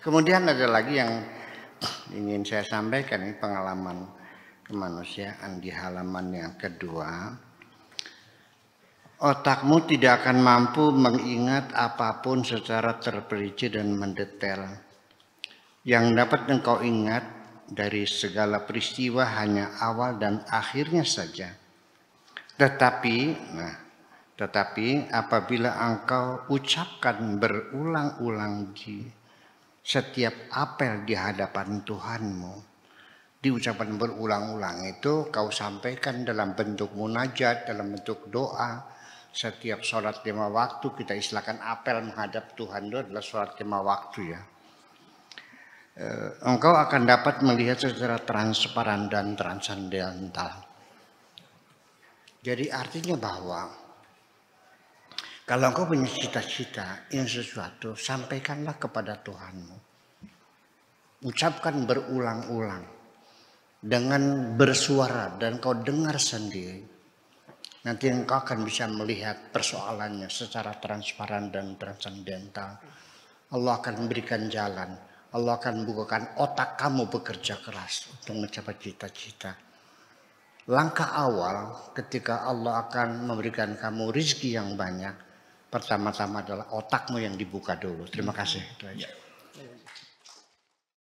Kemudian ada lagi yang ingin saya sampaikan ini pengalaman kemanusiaan di halaman yang kedua. Otakmu tidak akan mampu mengingat apapun secara terperinci dan mendetail. Yang dapat engkau ingat dari segala peristiwa hanya awal dan akhirnya saja. Tetapi, nah, tetapi apabila engkau ucapkan berulang-ulang di setiap apel di hadapan Tuhanmu di ucapan berulang-ulang itu kau sampaikan dalam bentuk munajat, dalam bentuk doa. Setiap sholat lima waktu kita istilahkan apel menghadap Tuhan itu adalah sholat lima waktu ya. Eh, engkau akan dapat melihat secara transparan dan transendental. Jadi artinya bahwa kalau engkau punya cita-cita yang sesuatu, sampaikanlah kepada Tuhanmu. Ucapkan berulang-ulang dengan bersuara dan kau dengar sendiri. Nanti engkau akan bisa melihat persoalannya secara transparan dan transendental. Allah akan memberikan jalan. Allah akan bukakan otak kamu bekerja keras untuk mencapai cita-cita. Langkah awal ketika Allah akan memberikan kamu rizki yang banyak Pertama-tama adalah otakmu yang dibuka dulu. Terima kasih. Itu ya.